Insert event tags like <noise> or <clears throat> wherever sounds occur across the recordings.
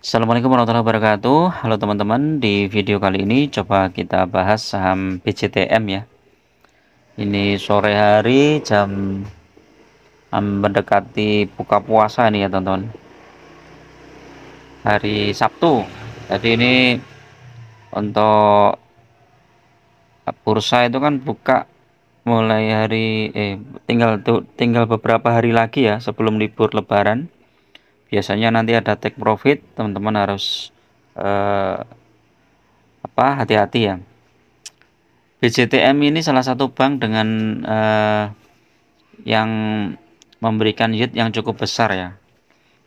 Assalamualaikum warahmatullahi wabarakatuh Halo teman-teman di video kali ini coba kita bahas saham PCTM ya ini sore hari jam mendekati buka puasa nih ya teman-teman hari Sabtu jadi ini untuk bursa itu kan buka mulai hari eh tinggal tuh tinggal beberapa hari lagi ya sebelum libur lebaran biasanya nanti ada take profit teman-teman harus eh, apa hati-hati ya BCTM ini salah satu bank dengan eh, yang memberikan yield yang cukup besar ya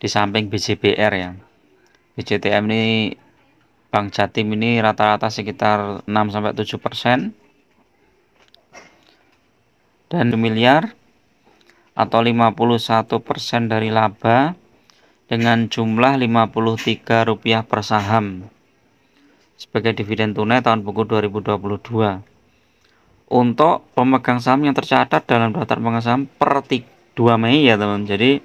di samping BCBR, ya BCTM ini Bank Jatim ini rata-rata sekitar 6-7 persen dan miliar atau 51 dari laba dengan jumlah Rp53 per saham sebagai dividen tunai tahun buku 2022 untuk pemegang saham yang tercatat dalam daftar pemegang saham per 2 Mei ya teman jadi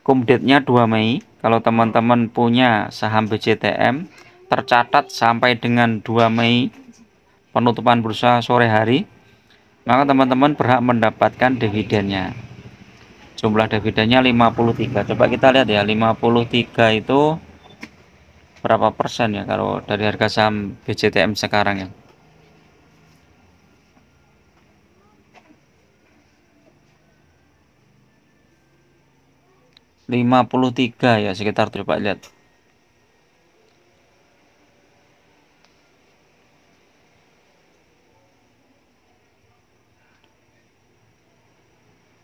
kumdetnya 2 Mei kalau teman-teman punya saham BCTM tercatat sampai dengan 2 Mei penutupan bursa sore hari maka teman-teman berhak mendapatkan dividennya jumlah dividennya 53 coba kita lihat ya 53 itu berapa persen ya kalau dari harga saham BCTM sekarang ya lima puluh tiga ya sekitar coba lihat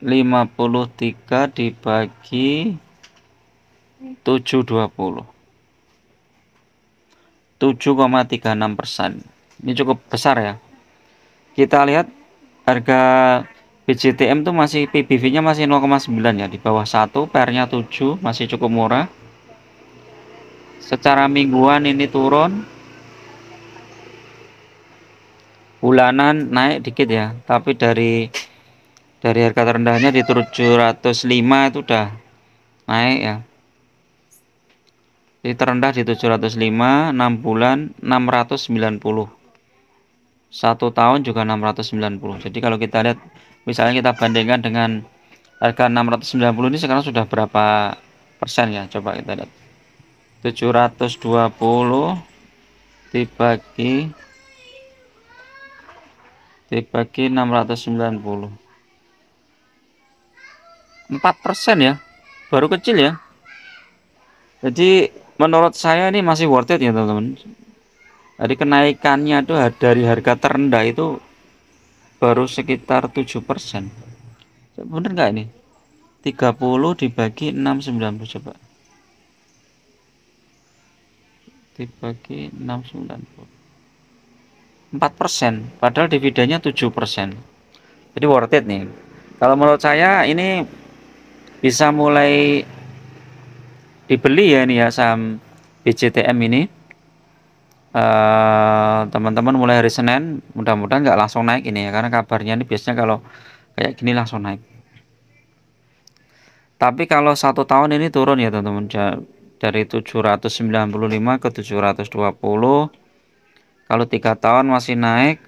53 dibagi 720 7,36 persen ini cukup besar ya kita lihat harga BJTM itu masih PBV nya masih 0,9 ya di bawah 1 PR nya 7 masih cukup murah secara mingguan ini turun bulanan naik dikit ya tapi dari dari harga terendahnya di 705 itu udah naik ya di terendah di 705 6 bulan 690 satu tahun juga 690 jadi kalau kita lihat misalnya kita bandingkan dengan harga 690 ini sekarang sudah berapa persen ya coba kita lihat 720 dibagi dibagi 690 4% ya baru kecil ya jadi menurut saya ini masih worth it ya teman-teman jadi kenaikannya tuh dari harga terendah itu baru sekitar 7% bener nggak ini 30 dibagi 690 coba dibagi 690 4% padahal dividennya 7% jadi worth it nih kalau menurut saya ini bisa mulai dibeli ya ini ya saham BCTM ini eh, teman-teman uh, mulai hari Senin mudah-mudahan nggak langsung naik ini ya karena kabarnya ini biasanya kalau kayak gini langsung naik tapi kalau satu tahun ini turun ya teman-teman dari 795 ke 720 kalau tiga tahun masih naik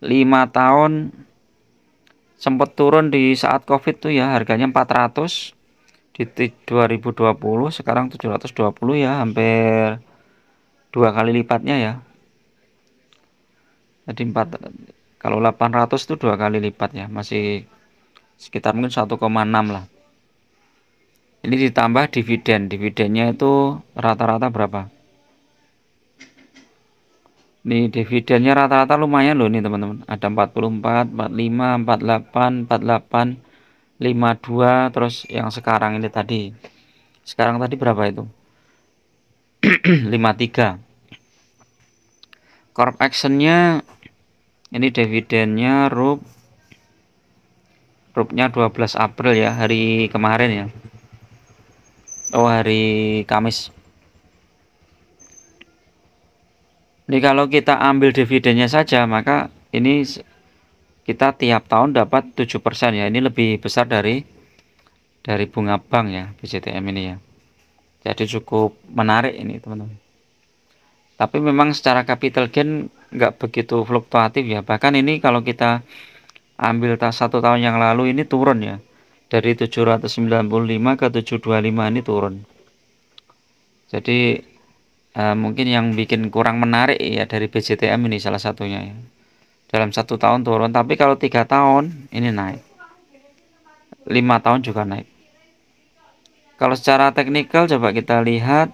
lima tahun sempat turun di saat covid tuh ya harganya 400 di 2020 sekarang 720 ya hampir dua kali lipatnya ya jadi 4 kalau 800 itu dua kali lipat ya masih sekitar mungkin 1,6 lah ini ditambah dividen dividennya itu rata-rata berapa Nih dividennya rata-rata lumayan loh nih teman-teman. Ada 44, 45, 48, 48, 52 terus yang sekarang ini tadi. Sekarang tadi berapa itu? 53. <clears throat> Corp actionnya ini dividennya rup rupnya 12 April ya hari kemarin ya. Oh hari Kamis Ini kalau kita ambil dividennya saja maka ini kita tiap tahun dapat 7% ya. Ini lebih besar dari dari bunga bank ya BCTM ini ya. Jadi cukup menarik ini teman-teman. Tapi memang secara capital gain nggak begitu fluktuatif ya. Bahkan ini kalau kita ambil tas satu tahun yang lalu ini turun ya. Dari 795 ke 725 ini turun. Jadi uh, mungkin yang bikin kurang menarik ya dari BCTM ini salah satunya ya. dalam satu tahun turun tapi kalau tiga tahun ini naik lima tahun juga naik kalau secara teknikal coba kita lihat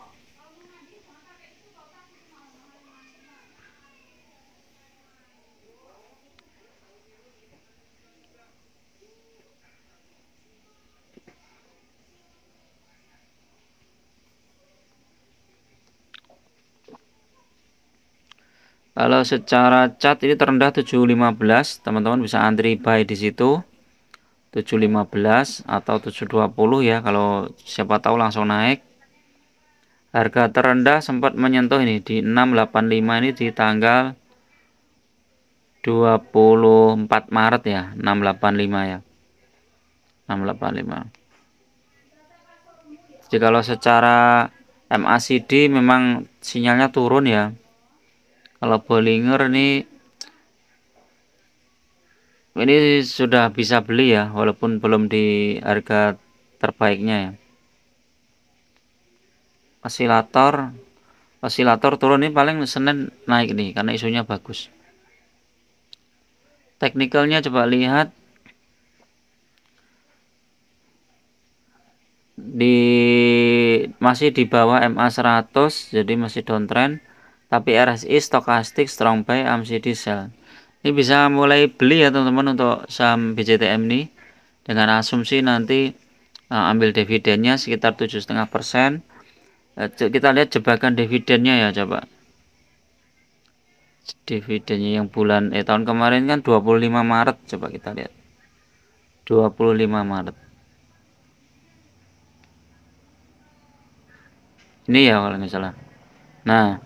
Kalau secara cat ini terendah 715, teman-teman bisa antri buy di situ. 715 atau 720 ya kalau siapa tahu langsung naik. Harga terendah sempat menyentuh ini di 685 ini di tanggal 24 Maret ya, 685 ya. 685. Jadi kalau secara MACD memang sinyalnya turun ya kalau Bollinger ini ini sudah bisa beli ya walaupun belum di harga terbaiknya ya osilator osilator turun ini paling Senin naik nih karena isunya bagus teknikalnya coba lihat di masih di bawah MA 100 jadi masih downtrend tapi RSI stokastik strong buy AMC sell ini bisa mulai beli ya teman-teman untuk saham BCTM ini dengan asumsi nanti uh, ambil dividennya sekitar 7,5 persen uh, kita lihat jebakan dividennya ya coba dividennya yang bulan eh tahun kemarin kan 25 Maret coba kita lihat 25 Maret ini ya kalau misalnya nah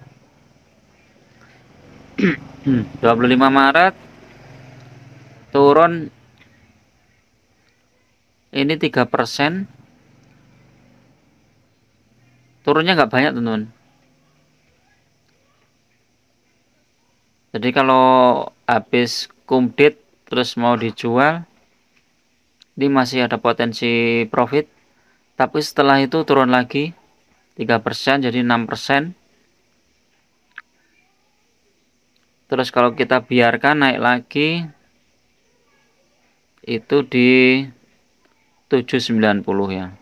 25 Maret turun ini 3 persen turunnya nggak banyak teman-teman jadi kalau habis kumdit terus mau dijual ini masih ada potensi profit tapi setelah itu turun lagi 3% jadi 6% terus kalau kita biarkan naik lagi itu di 790 ya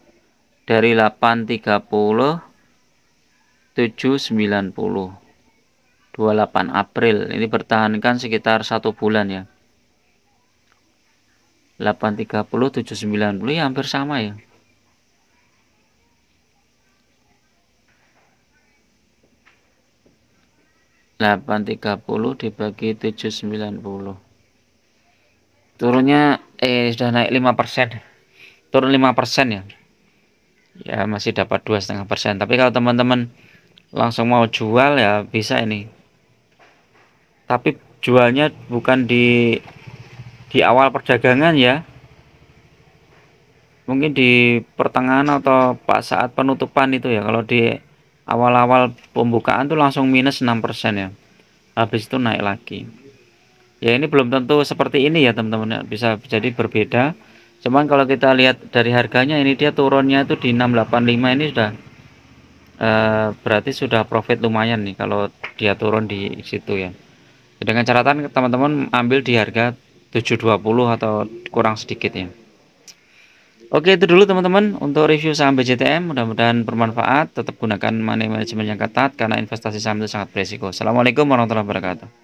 dari 830 790 28 April ini bertahankan sekitar satu bulan ya 830 790 ya hampir sama ya 830 dibagi 790 turunnya eh sudah naik 5% turun 5% ya ya masih dapat dua setengah persen tapi kalau teman-teman langsung mau jual ya bisa ini tapi jualnya bukan di di awal perdagangan ya mungkin di pertengahan atau pas saat penutupan itu ya kalau di awal-awal pembukaan tuh langsung minus 6% ya habis itu naik lagi ya ini belum tentu seperti ini ya teman-teman ya. bisa jadi berbeda cuman kalau kita lihat dari harganya ini dia turunnya itu di 685 ini sudah eh, berarti sudah profit lumayan nih kalau dia turun di situ ya dengan catatan teman-teman ambil di harga 720 atau kurang sedikit ya Oke itu dulu teman-teman untuk review saham BJTM mudah-mudahan bermanfaat tetap gunakan money management yang ketat karena investasi saham itu sangat berisiko. Assalamualaikum warahmatullahi wabarakatuh.